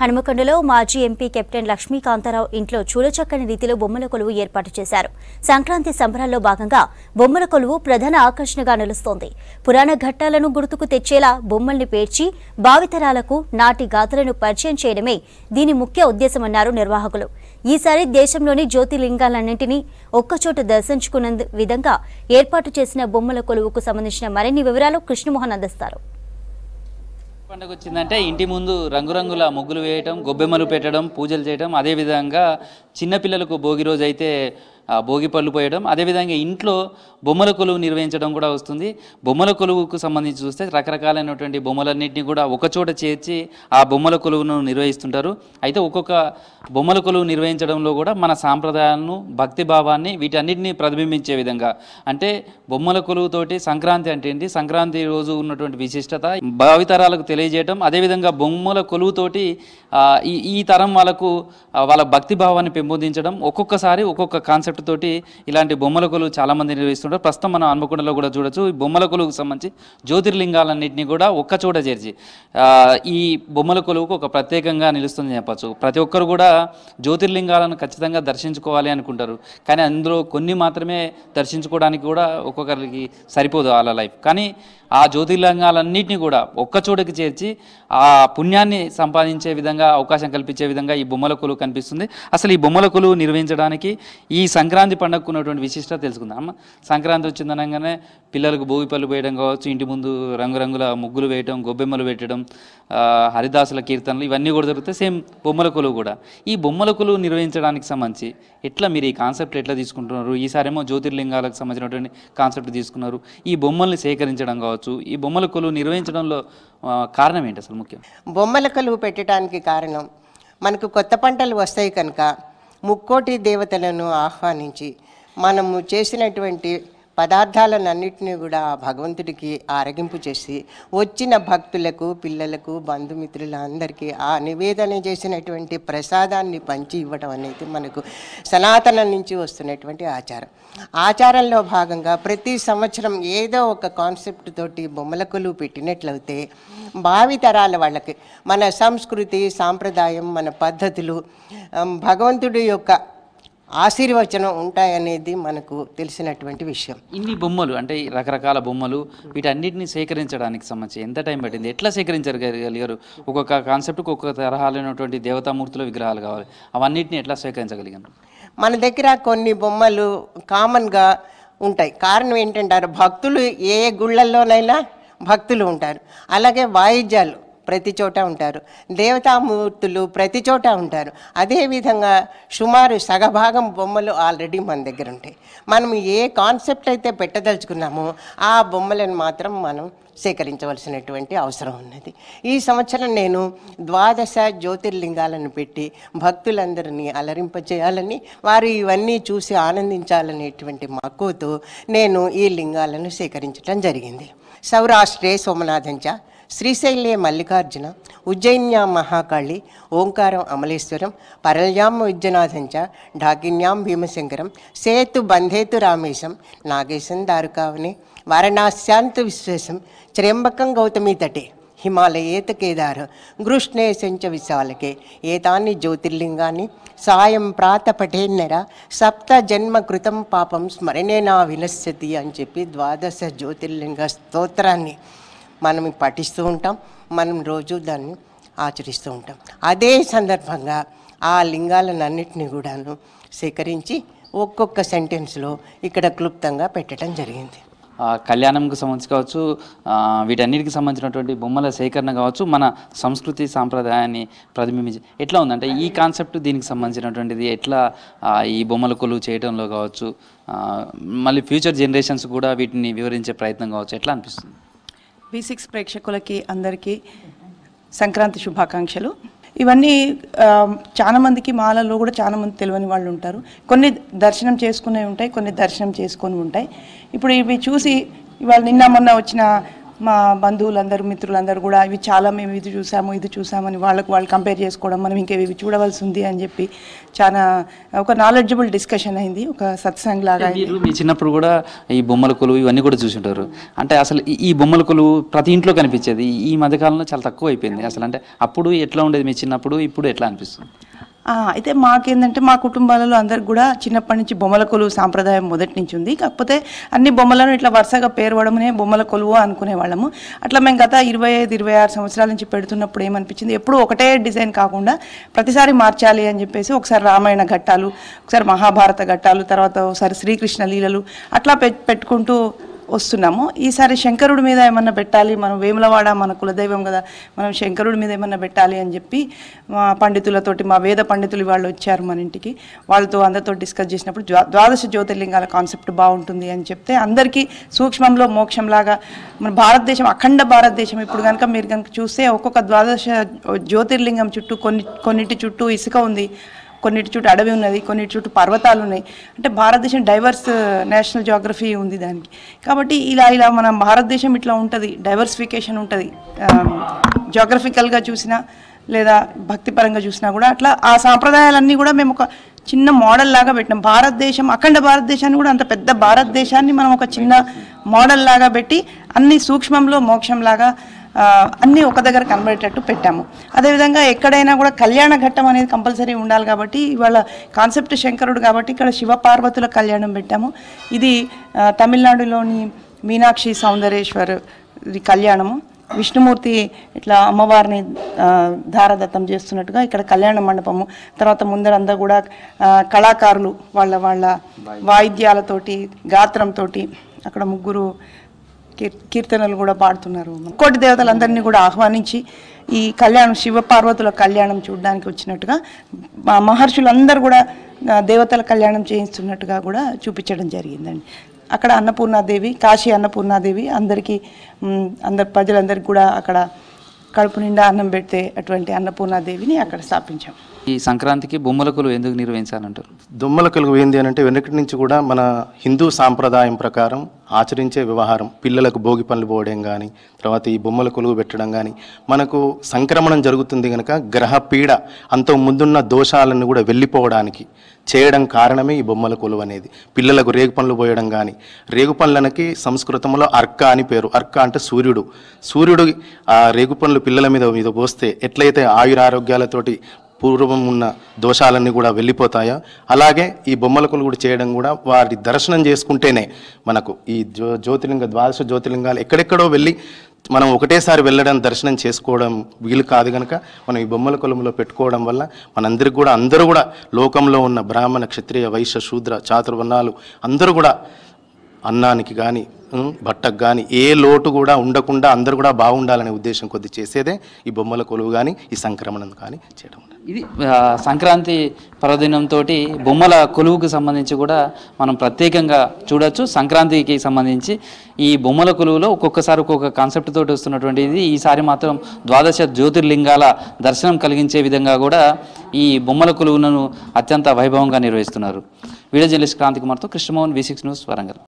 హనుమకొండలో మాజీ MP captain Lakshmikantha Rao ఇంట్లో చూడచక్కని రీతిలో బొమ్మల కొలువు ఏర్పాటు చేశారు సంక్రాంతి సంబరాల్లో భాగంగా బొమ్మల కొలువు ప్రధాన ఆకర్షణగా నిలుస్తోంది పురాణ ఘట్టాలను గుర్తుకు తెచ్చేలా బొమ్మల్ని పేర్చి భావితరాలకు నాటి గాథలను పరిచయం చేయడమే దీని ముఖ్య ఉద్దేశమన్నారు నిర్వాహకులు ఈసారి దేశంలోని జ్యోతిలింగాలన్నింటినీ ఒక్కచోట దర్శించుకున్న విధంగా ఏర్పాటు చేసిన బొమ్మల కొలువుకు సంబంధించిన మరిన్ని వివరాలు కృష్ణమోహన్ అందిస్తారు పండుగ వచ్చిందంటే ఇంటి ముందు రంగురంగుల ముగ్గులు వేయటం గొబ్బెమ్మలు పెట్టడం పూజలు చేయడం అదేవిధంగా చిన్నపిల్లలకు భోగి రోజు అయితే భోగి పళ్ళు పోయడం అదేవిధంగా ఇంట్లో బొమ్మల కొలువు నిర్వహించడం కూడా వస్తుంది బొమ్మల కొలువుకు సంబంధించి చూస్తే రకరకాలైనటువంటి బొమ్మలన్నింటినీ కూడా ఒకచోట చేర్చి ఆ బొమ్మల కొలువును నిర్వహిస్తుంటారు అయితే ఒక్కొక్క బొమ్మల కొలువు నిర్వహించడంలో కూడా మన సాంప్రదాయాలను భక్తి భావాన్ని వీటన్నిటిని ప్రతిబింబించే విధంగా అంటే బొమ్మల కొలువుతోటి సంక్రాంతి అంటే ఏంటి సంక్రాంతి రోజు ఉన్నటువంటి విశిష్టత భావితరాలకు తెలియజేయడం అదేవిధంగా బొమ్మల కొలువుతోటి ఈ ఈ తరం వాళ్ళకు వాళ్ళ భక్తి భావాన్ని పెంపొందించడం ఒక్కొక్కసారి ఒక్కొక్క కాన్సెప్ట్ కాన్సెప్ట్తోటి ఇలాంటి బొమ్మల చాలా చాలామంది నిర్వహిస్తుంటారు ప్రస్తుతం మనం హన్మకొండలో కూడా చూడొచ్చు ఈ బొమ్మల కొలువుకు సంబంధించి జ్యోతిర్లింగాలన్నింటినీ కూడా ఒక్క చోట చేర్చి ఈ బొమ్మల కొలువుకు ఒక ప్రత్యేకంగా నిలుస్తుందని చెప్పచ్చు ప్రతి ఒక్కరు కూడా జ్యోతిర్లింగాలను ఖచ్చితంగా దర్శించుకోవాలి అనుకుంటారు కానీ అందులో కొన్ని మాత్రమే దర్శించుకోవడానికి కూడా ఒక్కొక్కరికి సరిపోదు వాళ్ళ లైఫ్ కానీ ఆ జ్యోతిర్లింగాలన్నింటినీ కూడా ఒక్క చోటకి చేర్చి ఆ పుణ్యాన్ని సంపాదించే విధంగా అవకాశం కల్పించే విధంగా ఈ బొమ్మల కొలువు కనిపిస్తుంది అసలు ఈ బొమ్మల కొలువు నిర్వహించడానికి ఈ సంక్రాంతి పండుగకు ఉన్నటువంటి విశిష్టత తెలుసుకుందాం అమ్మ సంక్రాంతి వచ్చిందనగానే పిల్లలకు భోగి పళ్ళు వేయడం కావచ్చు ఇంటి ముందు రంగురంగుల ముగ్గులు వేయడం గొబ్బెమ్మలు పెట్టడం హరిదాసుల కీర్తనలు ఇవన్నీ కూడా దొరుకుతాయి సేమ్ బొమ్మల కొలువు కూడా ఈ బొమ్మల కొలువు నిర్వహించడానికి సంబంధించి ఎట్లా మీరు ఈ కాన్సెప్ట్ ఎట్లా తీసుకుంటున్నారు ఈసారేమో జ్యోతిర్లింగాలకు సంబంధించినటువంటి కాన్సెప్ట్ తీసుకున్నారు ఈ బొమ్మల్ని సేకరించడం కావచ్చు ఈ బొమ్మల కొలువు నిర్వహించడంలో కారణం ఏంటి అసలు ముఖ్యం బొమ్మల కొలువు పెట్టడానికి కారణం మనకు కొత్త పంటలు వస్తాయి కనుక ముక్కోటి దేవతలను ఆహ్వానించి మనము చేసినటువంటి పదార్థాలను అన్నింటినీ కూడా భగవంతుడికి ఆరగింపు చేసి వచ్చిన భక్తులకు పిల్లలకు బంధుమిత్రులందరికీ ఆ నివేదన చేసినటువంటి ప్రసాదాన్ని పంచి ఇవ్వడం అనేది మనకు సనాతనం నుంచి వస్తున్నటువంటి ఆచారం ఆచారంలో భాగంగా ప్రతి సంవత్సరం ఏదో ఒక కాన్సెప్ట్ తోటి బొమ్మలకులు పెట్టినట్లయితే భావి తరాల వాళ్ళకి మన సంస్కృతి సాంప్రదాయం మన పద్ధతులు భగవంతుడి యొక్క ఆశీర్వచనం ఉంటాయనేది మనకు తెలిసినటువంటి విషయం ఇన్ని బొమ్మలు అంటే రకరకాల బొమ్మలు వీటన్నిటిని సేకరించడానికి సంబంధించి ఎంత టైం పట్టింది ఎట్లా సేకరించగలిగారు ఒక్కొక్క కాన్సెప్ట్కి ఒక్కొక్క తరహాలైనటువంటి దేవతామూర్తుల విగ్రహాలు కావాలి అవన్నిటిని ఎట్లా సేకరించగలిగాను మన దగ్గర కొన్ని బొమ్మలు కామన్గా ఉంటాయి కారణం ఏంటంటారు భక్తులు ఏ గుళ్ళల్లోనైనా భక్తులు ఉంటారు అలాగే వాయిద్యాలు ప్రతి చోట ఉంటారు దేవతామూర్తులు ప్రతి చోట ఉంటారు అదేవిధంగా సుమారు సగభాగం బొమ్మలు ఆల్రెడీ మన దగ్గర ఉంటాయి మనం ఏ కాన్సెప్ట్ అయితే పెట్టదలుచుకున్నామో ఆ బొమ్మలను మాత్రం మనం సేకరించవలసినటువంటి అవసరం ఉన్నది ఈ సంవత్సరం నేను ద్వాదశ జ్యోతిర్లింగాలను పెట్టి భక్తులందరినీ అలరింపచేయాలని వారు ఇవన్నీ చూసి ఆనందించాలనేటువంటి మక్కువతో నేను ఈ లింగాలను సేకరించడం జరిగింది సౌరాష్ట్రే సోమనాథంచ శ్రీశైల్యే మల్లికార్జున ఉజ్జయిన్యాం మహాకాళి ఓంకారం అమలేశ్వరం పరల్యాం విద్యనాథంచ ఢాకిన్యాం భీమశంకరం సేతు బంధేతు రామేశం నాగేశం దారుకావని వారణాస్యాంతు విశ్వేశం త్ర్యంబకం గౌతమి తటే హిమాలయేత కేదార గృష్ణేశంచ విశాలకే ఏతాన్ని జ్యోతిర్లింగాన్ని సాయం ప్రాత పఠేన్నర సప్త జన్మ కృతం పాపం స్మరణేనా వినశ్యతి అని చెప్పి ద్వాదశ జ్యోతిర్లింగ స్తోత్రాన్ని మనం పఠిస్తూ ఉంటాం మనం రోజు దాన్ని ఆచరిస్తూ ఉంటాం అదే సందర్భంగా ఆ లింగాలన్నింటినీ కూడాను సేకరించి ఒక్కొక్క సెంటెన్స్లో ఇక్కడ క్లుప్తంగా పెట్టడం జరిగింది కళ్యాణంకి సంబంధించి కావచ్చు వీటన్నిటికి సంబంధించినటువంటి బొమ్మల సేకరణ కావచ్చు మన సంస్కృతి సాంప్రదాయాన్ని ప్రతిబింబించి ఎట్లా ఉందంటే ఈ కాన్సెప్ట్ దీనికి సంబంధించినటువంటిది ఎట్లా ఈ బొమ్మల కొలువు చేయడంలో కావచ్చు మళ్ళీ ఫ్యూచర్ జనరేషన్స్ కూడా వీటిని వివరించే ప్రయత్నం కావచ్చు ఎట్లా అనిపిస్తుంది బీ సిక్స్ ప్రేక్షకులకి అందరికీ సంక్రాంతి శుభాకాంక్షలు ఇవన్నీ చాలామందికి మాలలో కూడా చాలామంది తెలియని వాళ్ళు ఉంటారు కొన్ని దర్శనం చేసుకునే ఉంటాయి కొన్ని దర్శనం చేసుకొని ఉంటాయి ఇప్పుడు ఇవి చూసి ఇవాళ నిన్న మొన్న వచ్చిన మా బంధువులందరూ మిత్రులందరూ కూడా ఇవి చాలా మేము ఇది చూసాము ఇది చూసామని వాళ్ళకు వాళ్ళు కంపేర్ చేసుకోవడం మనం ఇంకా ఇవి చూడవలసి ఉంది అని చెప్పి చాలా ఒక నాలెడ్జబుల్ డిస్కషన్ అయింది ఒక సత్సంగ్ లాగా మీ చిన్నప్పుడు కూడా ఈ బొమ్మల కొలువు ఇవన్నీ కూడా చూసుంటారు అంటే అసలు ఈ బొమ్మల కొలువు ప్రతి ఇంట్లో కనిపించేది ఈ మధ్యకాలంలో చాలా తక్కువ అయిపోయింది అసలు అంటే అప్పుడు ఎట్లా ఉండేది మీ చిన్నప్పుడు ఇప్పుడు ఎట్లా అనిపిస్తుంది అయితే మాకేందంటే మా కుటుంబాలలో అందరికి కూడా చిన్నప్పటి నుంచి బొమ్మల కొలువు సాంప్రదాయం మొదటి నుంచి ఉంది కాకపోతే అన్ని బొమ్మలను ఇట్లా వరుసగా పేర్వడమనే బొమ్మల కొలువు వాళ్ళము అట్లా మేము గత ఇరవై ఐదు ఇరవై ఆరు సంవత్సరాల నుంచి పెడుతున్నప్పుడు ఏమనిపించింది ఎప్పుడు ఒకటే డిజైన్ కాకుండా ప్రతిసారి మార్చాలి అని చెప్పేసి ఒకసారి రామాయణ ఘట్టాలు ఒకసారి మహాభారత ఘట్టాలు తర్వాత ఒకసారి శ్రీకృష్ణ లీలలు అట్లా పెట్టుకుంటూ వస్తున్నాము ఈసారి శంకరుడి మీద ఏమన్నా పెట్టాలి మనం వేములవాడ మన కులదైవం కదా మనం శంకరుడి మీద ఏమన్నా పెట్టాలి అని చెప్పి మా పండితులతోటి మా వేద పండితులు వాళ్ళు వచ్చారు మన ఇంటికి వాళ్ళతో అందరితో డిస్కస్ చేసినప్పుడు ద్వాదశ జ్యోతిర్లింగాల కాన్సెప్ట్ బాగుంటుంది అని చెప్తే అందరికీ సూక్ష్మంలో మోక్షంలాగా మన భారతదేశం అఖండ భారతదేశం ఇప్పుడు కనుక మీరు కనుక చూస్తే ఒక్కొక్క ద్వాదశ జ్యోతిర్లింగం చుట్టూ కొన్ని కొన్నింటి చుట్టూ ఇసుక ఉంది కొన్నిటి చుట్టూ అడవి ఉన్నది కొన్నిటి చుట్టూ పర్వతాలు ఉన్నాయి అంటే భారతదేశం డైవర్స్ నేషనల్ జోగ్రఫీ ఉంది దానికి కాబట్టి ఇలా ఇలా మన భారతదేశం ఇట్లా ఉంటుంది డైవర్సిఫికేషన్ ఉంటుంది జోగ్రఫికల్గా చూసినా లేదా భక్తిపరంగా చూసినా కూడా అట్లా ఆ సాంప్రదాయాలన్నీ కూడా మేము ఒక చిన్న మోడల్ లాగా పెట్టినాం భారతదేశం అఖండ భారతదేశాన్ని కూడా అంత పెద్ద భారతదేశాన్ని మనం ఒక చిన్న మోడల్ లాగా పెట్టి అన్ని సూక్ష్మంలో మోక్షంలాగా అన్నీ ఒక దగ్గర కనబడేటట్టు పెట్టాము అదేవిధంగా ఎక్కడైనా కూడా కళ్యాణ ఘట్టం అనేది కంపల్సరీ ఉండాలి కాబట్టి ఇవాళ కాన్సెప్ట్ శంకరుడు కాబట్టి ఇక్కడ శివపార్వతుల కళ్యాణం పెట్టాము ఇది తమిళనాడులోని మీనాక్షి సౌందరేశ్వర్ కళ్యాణము విష్ణుమూర్తి ఇట్లా అమ్మవారిని ధారదత్తం చేస్తున్నట్టుగా ఇక్కడ కళ్యాణ మండపము తర్వాత ముందరంతా కూడా కళాకారులు వాళ్ళ వాళ్ళ వాయిద్యాలతోటి గాత్రంతో అక్కడ ముగ్గురు కీర్తనలు కూడా పాడుతున్నారు కోటి దేవతలందరినీ కూడా ఆహ్వానించి ఈ కళ్యాణం శివపార్వతుల కళ్యాణం చూడడానికి వచ్చినట్టుగా మహర్షులందరూ కూడా దేవతల కళ్యాణం చేయిస్తున్నట్టుగా కూడా చూపించడం జరిగిందండి అక్కడ అన్నపూర్ణాదేవి కాశీ అన్నపూర్ణాదేవి అందరికీ అందరి ప్రజలందరికీ కూడా అక్కడ కడుపు నిండా అన్నం పెడితే అటువంటి అన్నపూర్ణాదేవిని అక్కడ స్థాపించాం ఈ సంక్రాంతికి బొమ్మల కొలువు ఎందుకు నిర్వహించాలంటారు దుమ్మల కొలువు ఏంది అని అంటే వెనకటి నుంచి కూడా మన హిందూ సాంప్రదాయం ప్రకారం ఆచరించే వ్యవహారం పిల్లలకు భోగి పనులు పోవడం కానీ తర్వాత ఈ బొమ్మల కొలువు పెట్టడం కానీ మనకు సంక్రమణం జరుగుతుంది కనుక గ్రహ పీడ అంతకు ముందున్న దోషాలను కూడా వెళ్ళిపోవడానికి చేయడం కారణమే ఈ బొమ్మల కొలువు అనేది పిల్లలకు రేగు పనులు పోయడం కానీ రేగు పనులకి సంస్కృతంలో అర్క అని పేరు అర్క అంటే సూర్యుడు సూర్యుడు ఆ రేగు పనులు పిల్లల మీద మీద పోస్తే ఎట్లయితే ఆయురారోగ్యాలతోటి పూర్వం ఉన్న దోషాలన్నీ కూడా వెళ్ళిపోతాయా అలాగే ఈ బొమ్మల కొలుగుడు చేయడం కూడా వారి దర్శనం చేసుకుంటేనే మనకు ఈ జ్యో జ్యోతిలింగ ద్వాదశ జ్యోతిలింగాలు ఎక్కడెక్కడో వెళ్ళి మనం ఒకటేసారి వెళ్ళడం దర్శనం చేసుకోవడం వీలు కాదు కనుక మనం ఈ బొమ్మల కొలములో పెట్టుకోవడం వల్ల మనందరికి కూడా అందరూ కూడా లోకంలో ఉన్న బ్రాహ్మణ క్షత్రియ వైశ్య శూద్ర చాతుర్వర్ణాలు అందరూ కూడా అన్నానికి కానీ బట్టకు కానీ ఏ లోటు కూడా ఉండకుండా అందరూ కూడా బాగుండాలనే ఉద్దేశం కొద్ది చేసేదే ఈ బొమ్మల కొలువు కానీ ఈ సంక్రమణం కానీ చేయడం ఇది సంక్రాంతి పర్వదినంతో బొమ్మల కొలువుకు సంబంధించి కూడా మనం ప్రత్యేకంగా చూడొచ్చు సంక్రాంతికి సంబంధించి ఈ బొమ్మల కొలువులో ఒక్కొక్కసారి ఒక్కొక్క కాన్సెప్ట్ తోటి వస్తున్నటువంటి ఇది ఈసారి మాత్రం ద్వాదశ జ్యోతిర్లింగాల దర్శనం కలిగించే విధంగా కూడా ఈ బొమ్మల కొలువులను అత్యంత వైభవంగా నిర్వహిస్తున్నారు వీడియో జర్నలిస్ట్ క్రాంతి కుమార్తో Krishnamohan V six news Warangal